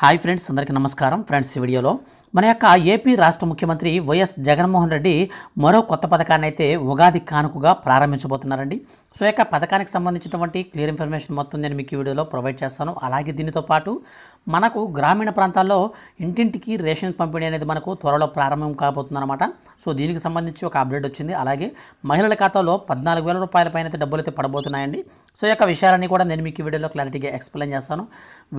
hi friends అందరికీ నమస్కారం friends ఈ వీడియోలో మన యొక్క ఏపీ రాష్ట్ర ముఖ్యమంత్రి వైఎస్ జగన్మోహన్ రెడ్డి మరో కొత్త పథకాన్ని అయితే ఉగాది కానుకగా ప్రారంభించబోతున్నారండి సో యొక్క పథకానికి సంబంధించినటువంటి క్లియర్ ఇన్ఫర్మేషన్ మొత్తం నేను మీకు వీడియోలో ప్రొవైడ్ చేస్తాను అలాగే దీనితో పాటు మనకు గ్రామీణ ప్రాంతాల్లో ఇంటింటికి రేషన్ పంపిణీ అనేది మనకు త్వరలో ప్రారంభం కాబోతుందన్నమాట సో దీనికి సంబంధించి ఒక అప్డేట్ వచ్చింది అలాగే మహిళల ఖాతాలో పద్నాలుగు వేల రూపాయల పైన అయితే డబ్బులు అయితే పడబోతున్నాయండి సో యొక్క విషయాలన్నీ కూడా నేను మీకు వీడియోలో క్లారిటీగా ఎక్స్ప్లెయిన్ చేస్తాను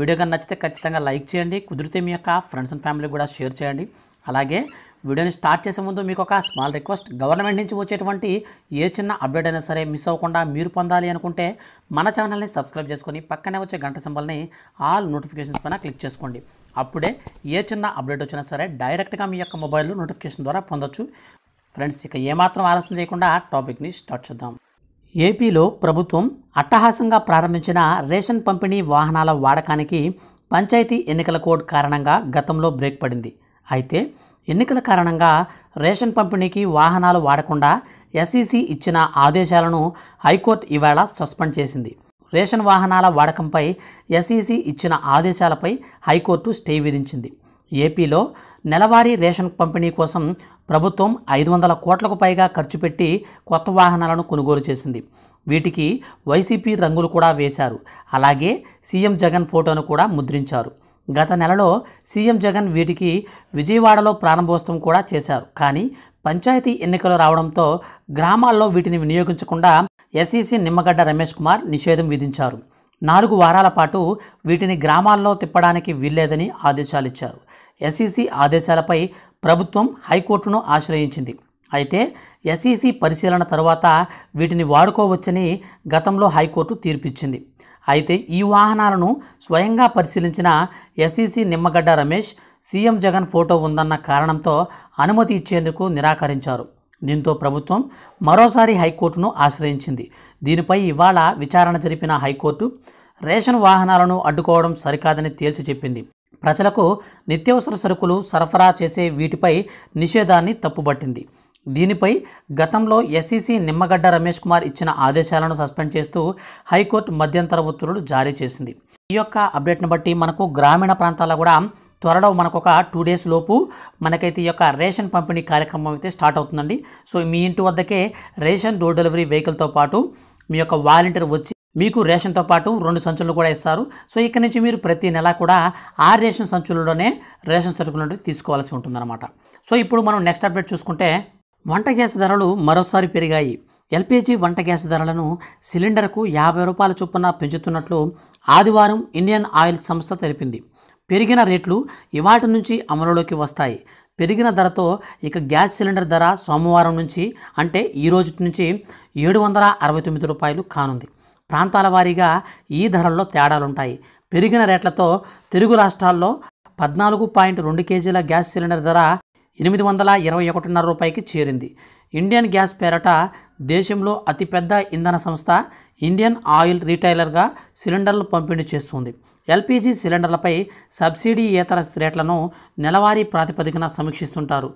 వీడియో కన్నా నచ్చితే ఖచ్చితంగా లైక్ చేయండి కుదిరితే మీ యొక్క ఫ్రెండ్స్ అండ్ ఫ్యామిలీ కూడా షేర్ చేయండి చేయండి అలాగే వీడియోని స్టార్ట్ చేసే ముందు మీకు ఒక స్మాల్ రిక్వెస్ట్ గవర్నమెంట్ నుంచి వచ్చేటువంటి ఏ చిన్న అప్డేట్ అయినా సరే మిస్ అవ్వకుండా మీరు పొందాలి అనుకుంటే మన ఛానల్ని సబ్స్క్రైబ్ చేసుకొని పక్కనే వచ్చే గంట సింబల్ని ఆల్ నోటిఫికేషన్స్ పైన క్లిక్ చేసుకోండి అప్పుడే ఏ చిన్న అప్డేట్ వచ్చినా సరే డైరెక్ట్గా మీ యొక్క మొబైల్లో నోటిఫికేషన్ ద్వారా పొందొచ్చు ఫ్రెండ్స్ ఇక ఏమాత్రం ఆలస్యం చేయకుండా టాపిక్ని స్టార్ట్ చేద్దాం ఏపీలో ప్రభుత్వం అట్టహాసంగా ప్రారంభించిన రేషన్ పంపిణీ వాహనాల వాడకానికి పంచాయతీ ఎన్నికల కోడ్ కారణంగా గతంలో బ్రేక్ పడింది అయితే ఎన్నికల కారణంగా రేషన్ పంపిణీకి వాహనాలు వాడకుండా ఎస్ఈసి e ఇచ్చిన ఆదేశాలను హైకోర్టు ఇవాళ సస్పెండ్ చేసింది రేషన్ వాహనాల వాడకంపై ఎస్ఈసి e ఇచ్చిన ఆదేశాలపై హైకోర్టు స్టే విధించింది ఏపీలో నెలవారీ రేషన్ పంపిణీ కోసం ప్రభుత్వం ఐదు వందల కోట్లకు పైగా ఖర్చు పెట్టి కొత్త వాహనాలను కొనుగోలు చేసింది వీటికి వైసీపీ రంగులు కూడా వేశారు అలాగే సీఎం జగన్ ఫోటోను కూడా ముద్రించారు గత నెలలో సీఎం జగన్ వీటికి విజయవాడలో ప్రారంభోత్సవం కూడా చేశారు కానీ పంచాయతీ ఎన్నికలు రావడంతో గ్రామాల్లో వీటిని వినియోగించకుండా ఎస్ఈసీ నిమ్మగడ్డ రమేష్ కుమార్ నిషేధం విధించారు నాలుగు వారాల పాటు వీటిని గ్రామాల్లో తిప్పడానికి వీల్లేదని ఆదేశాలిచ్చారు ఎస్ఈసీ ఆదేశాలపై ప్రభుత్వం హైకోర్టును ఆశ్రయించింది అయితే ఎస్ఈసీ పరిశీలన తరువాత వీటిని వాడుకోవచ్చని గతంలో హైకోర్టు తీర్పిచ్చింది అయితే ఈ వాహనాలను స్వయంగా పరిశీలించిన SEC e Nimmagadda Ramesh CM Jagan photo ఉందన్న కారణంతో అనుమతి ఇచ్చేందుకు నిరాకరించారు దీంతో ప్రభుత్వం మరోసారి హైకోర్టును ఆశ్రయించింది దీనిపై ఇవాళ విచారణ జరిపిన హైకోర్టు రేషన్ వాహనాలను అడ్డుకోవడం సరికాదని తేల్చి చెప్పింది ప్రజలకు నిత్యవసర సరుకులు సరఫరా చేసే వీటిపై నిషేధాన్ని తప్పుబట్టింది దీనిపై గతంలో ఎస్సీసీ నిమ్మగడ్డ రమేష్ కుమార్ ఇచ్చిన ఆదేశాలను సస్పెండ్ చేస్తూ హైకోర్టు మధ్యంతర ఉత్తర్వులు జారీ చేసింది ఈ యొక్క అప్డేట్ను బట్టి మనకు గ్రామీణ ప్రాంతాల్లో కూడా త్వరలో మనకు ఒక టూ డేస్ లోపు మనకైతే ఈ యొక్క రేషన్ పంపిణీ కార్యక్రమం అయితే స్టార్ట్ అవుతుందండి సో మీ ఇంటి వద్దకే రేషన్ డోర్ డెలివరీ వెహికల్తో పాటు మీ యొక్క వాలంటీర్ వచ్చి మీకు రేషన్తో పాటు రెండు సంచులు కూడా ఇస్తారు సో ఇక్కడ నుంచి మీరు ప్రతి నెల కూడా ఆ రేషన్ సంచులలోనే రేషన్ సరుకులు తీసుకోవాల్సి ఉంటుందన్నమాట సో ఇప్పుడు మనం నెక్స్ట్ అప్డేట్ చూసుకుంటే వంట గ్యాస్ ధరలు మరోసారి పెరిగాయి ఎల్పిజి వంట గ్యాస్ ధరలను సిలిండర్కు యాభై రూపాయల చొప్పున పెంచుతున్నట్లు ఆదివారం ఇండియన్ ఆయిల్ సంస్థ తెలిపింది పెరిగిన రేట్లు ఇవాటి నుంచి అమలులోకి వస్తాయి పెరిగిన ధరతో ఇక గ్యాస్ సిలిండర్ ధర సోమవారం నుంచి అంటే ఈ రోజు నుంచి ఏడు వందల అరవై తొమ్మిది రూపాయలు కానుంది ప్రాంతాల వారీగా ఈ ధరల్లో తేడాలుంటాయి పెరిగిన రేట్లతో తెలుగు రాష్ట్రాల్లో పద్నాలుగు పాయింట్ రెండు కేజీల గ్యాస్ సిలిండర్ ధర ఎనిమిది వందల ఇరవై ఒకటిన్నర రూపాయికి చేరింది ఇండియన్ గ్యాస్ పేరట దేశంలో అతిపెద్ద ఇంధన సంస్థ ఇండియన్ ఆయిల్ రీటైలర్గా సిలిండర్లు పంపిణీ చేస్తుంది ఎల్పిజి సిలిండర్లపై సబ్సిడీ ఇతర రేట్లను నెలవారీ ప్రాతిపదికన సమీక్షిస్తుంటారు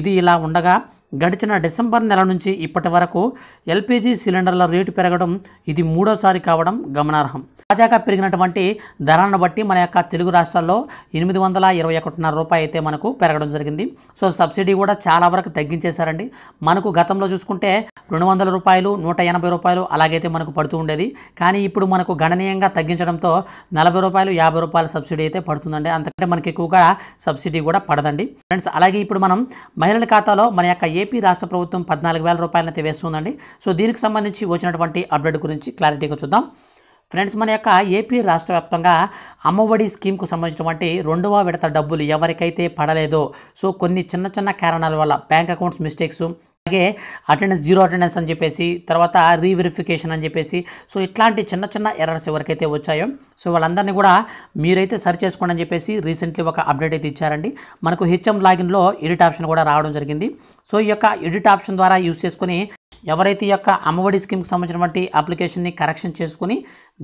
ఇది ఇలా ఉండగా గడిచిన డిసెంబర్ నెల నుంచి ఇప్పటి వరకు ఎల్పిజి సిలిండర్ల రేటు పెరగడం ఇది మూడోసారి కావడం గమనార్హం తాజాగా పెరిగినటువంటి ధరలను బట్టి మన యొక్క తెలుగు రాష్ట్రాల్లో ఎనిమిది వందల ఇరవై ఒకటిన్నర రూపాయి అయితే మనకు పెరగడం జరిగింది సో సబ్సిడీ కూడా చాలా వరకు తగ్గించేశారండి మనకు గతంలో చూసుకుంటే రెండు వందల రూపాయలు నూట ఎనభై రూపాయలు అలాగైతే మనకు పడుతూ ఉండేది కానీ ఇప్పుడు మనకు గణనీయంగా తగ్గించడంతో నలభై రూపాయలు యాభై రూపాయల సబ్సిడీ అయితే పడుతుందండి అంతకంటే మనకి ఎక్కువగా సబ్సిడీ కూడా పడదండి ఫ్రెండ్స్ అలాగే ఇప్పుడు మనం మహిళల ఖాతాలో మన యొక్క ఏపీ రాష్ట్ర ప్రభుత్వం పద్నాలుగు వేల రూపాయలైతే వేస్తుందండి సో దీనికి సంబంధించి వచ్చినటువంటి అప్డేట్ గురించి క్లారిటీగా చూద్దాం ఫ్రెండ్స్ మన యొక్క ఏపీ రాష్ట్ర వ్యాప్తంగా అమ్మఒడి స్కీమ్కు సంబంధించినటువంటి రెండవ విడత డబ్బులు ఎవరికైతే పడలేదో సో కొన్ని చిన్న చిన్న కారణాల వల్ల బ్యాంక్ అకౌంట్స్ మిస్టేక్స్ అలాగే అటెండెన్స్ జీరో అటెండెన్స్ అని చెప్పేసి తర్వాత రీవెరిఫికేషన్ అని చెప్పేసి సో ఇట్లాంటి చిన్న చిన్న ఎర్రర్స్ ఎవరికైతే వచ్చాయో సో వాళ్ళందరినీ కూడా మీరైతే సర్చ్ చేసుకోండి అని చెప్పేసి రీసెంట్లీ ఒక అప్డేట్ అయితే ఇచ్చారండి మనకు హెచ్ఎం లాగిన్లో ఎడిట్ ఆప్షన్ కూడా రావడం జరిగింది సో ఈ యొక్క ఎడిట్ ఆప్షన్ ద్వారా యూస్ చేసుకుని ఎవరైతే ఈ యొక్క అమ్మఒడి స్కీమ్కి సంబంధించినటువంటి అప్లికేషన్ని కరెక్షన్ చేసుకుని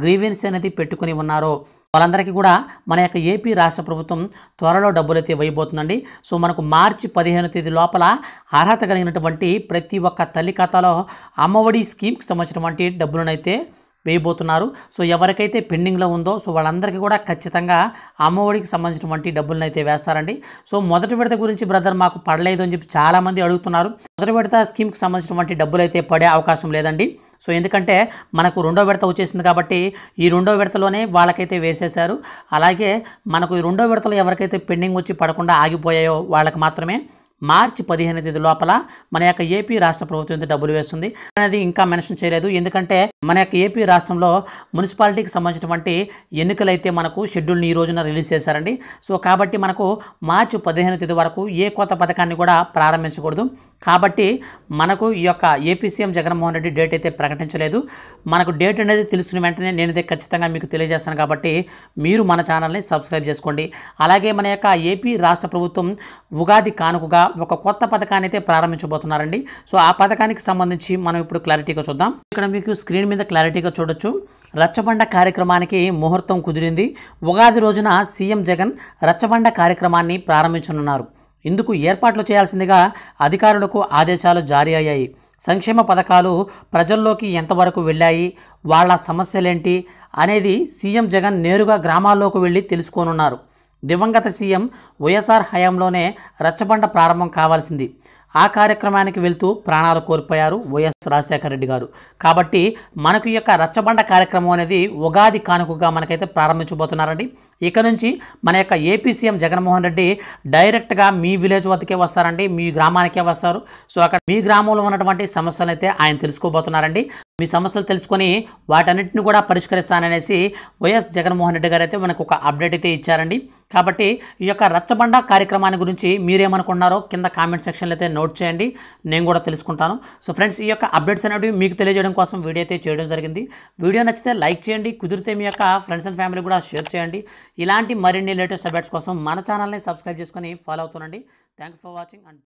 గ్రీవెన్స్ అనేది పెట్టుకుని ఉన్నారో వాళ్ళందరికీ కూడా మన యొక్క ఏపీ రాష్ట్ర ప్రభుత్వం త్వరలో డబ్బులైతే వేయబోతుందండి సో మనకు మార్చి పదిహేను తేదీ లోపల అర్హత కలిగినటువంటి ప్రతి ఒక్క తల్లి ఖాతాలో అమ్మఒడి స్కీమ్కి సంబంధించినటువంటి డబ్బులను అయితే వేయబోతున్నారు సో ఎవరికైతే పెండింగ్లో ఉందో సో వాళ్ళందరికీ కూడా ఖచ్చితంగా అమ్మఒడికి సంబంధించినటువంటి డబ్బులను అయితే వేస్తారండి సో మొదటి విడత గురించి బ్రదర్ మాకు పడలేదు అని చెప్పి చాలామంది అడుగుతున్నారు మొదటి విడత స్కీమ్కి సంబంధించినటువంటి డబ్బులు అయితే పడే అవకాశం లేదండి సో ఎందుకంటే మనకు రెండో విడత వచ్చేసింది కాబట్టి ఈ రెండో విడతలోనే వాళ్ళకైతే వేసేశారు అలాగే మనకు ఈ రెండో విడతలో ఎవరికైతే పెండింగ్ వచ్చి పడకుండా ఆగిపోయాయో వాళ్ళకి మాత్రమే మార్చి పదిహేను తేదీ లోపల మన యొక్క ఏపీ రాష్ట్ర ప్రభుత్వం డబ్బులు వేస్తుంది అనేది ఇంకా మెన్షన్ చేయలేదు ఎందుకంటే మన యొక్క ఏపీ రాష్ట్రంలో మున్సిపాలిటీకి సంబంధించినటువంటి ఎన్నికలైతే మనకు షెడ్యూల్ని ఈ రోజున రిలీజ్ చేశారండి సో కాబట్టి మనకు మార్చి పదిహేను తేదీ వరకు ఏ కొత్త పథకాన్ని కూడా ప్రారంభించకూడదు కాబట్టి మనకు ఈ యొక్క AP CM Jaganmohan Reddy date అయితే ప్రకటించలేదు మనకు డేట్ అనేది తెలుసుకున్న వెంటనే నేను అయితే ఖచ్చితంగా మీకు తెలియజేస్తాను కాబట్టి మీరు మన ఛానల్ని సబ్స్క్రైబ్ చేసుకోండి అలాగే మన యొక్క ఏపీ రాష్ట్ర ప్రభుత్వం ఉగాది కానుకగా ఒక కొత్త పథకాన్ని అయితే ప్రారంభించబోతున్నారండి సో ఆ పథకానికి సంబంధించి మనం ఇప్పుడు క్లారిటీగా చూద్దాం ఇక్కడ మీకు స్క్రీన్ మీద క్లారిటీగా చూడొచ్చు రచ్చబండ కార్యక్రమానికి ముహూర్తం కుదిరింది ఉగాది రోజున సీఎం జగన్ రచ్చబండ కార్యక్రమాన్ని ప్రారంభించనున్నారు ఇందుకు ఏర్పాట్లు చేయాల్సిందిగా అధికారులకు ఆదేశాలు జారీ అయ్యాయి సంక్షేమ పథకాలు ప్రజల్లోకి ఎంతవరకు వెళ్ళాయి వాళ్ళ సమస్యలేంటి అనేది సీఎం జగన్ నేరుగా గ్రామాల్లోకి వెళ్ళి తెలుసుకోనున్నారు దివంగత సీఎం వైఎస్ఆర్ హయాంలోనే రచ్చబండ ప్రారంభం కావాల్సింది ఆ కార్యక్రమానికి వెళ్తూ ప్రాణాలు కోల్పోయారు వైఎస్ రాజశేఖర రెడ్డి గారు కాబట్టి మనకు యొక్క రచ్చబండ కార్యక్రమం అనేది ఉగాది కానుకగా మనకైతే ప్రారంభించబోతున్నారండి ఇక నుంచి మన యొక్క ఏపీ సీఎం జగన్మోహన్ రెడ్డి డైరెక్ట్గా మీ విలేజ్ వద్దకే వస్తారండి మీ గ్రామానికే వస్తారు సో అక్కడ మీ గ్రామంలో ఉన్నటువంటి సమస్యలు అయితే ఆయన తెలుసుకోబోతున్నారండి మీ సమస్యలు తెలుసుకొని వాటన్నిటిని కూడా పరిష్కరిస్తాననేసి వైఎస్ జగన్మోహన్ రెడ్డి గారు అయితే మనకు ఒక అప్డేట్ అయితే ఇచ్చారండి కాబట్టి ఈ యొక్క రచ్చబండ కార్యక్రమాన్ని గురించి మీరేమనుకున్నారో కింద కామెంట్ సెక్షన్లో అయితే నోట్ చేయండి నేను కూడా తెలుసుకుంటాను సో ఫ్రెండ్స్ ఈ యొక్క అప్డేట్స్ అనేవి మీకు తెలియజేయడం కోసం వీడియో అయితే చేయడం జరిగింది వీడియో నచ్చితే లైక్ చేయండి కుదిరితే మీ యొక్క ఫ్రెండ్స్ అండ్ ఫ్యామిలీ కూడా షేర్ చేయండి ఇలాంటి మరిన్ని లేటెస్ట్ అప్డేట్స్ కోసం మన ఛానల్ని సబ్స్క్రైబ్ చేసుకొని ఫాలో అవుతుండండి థ్యాంక్ ఫర్ వాచింగ్ అండ్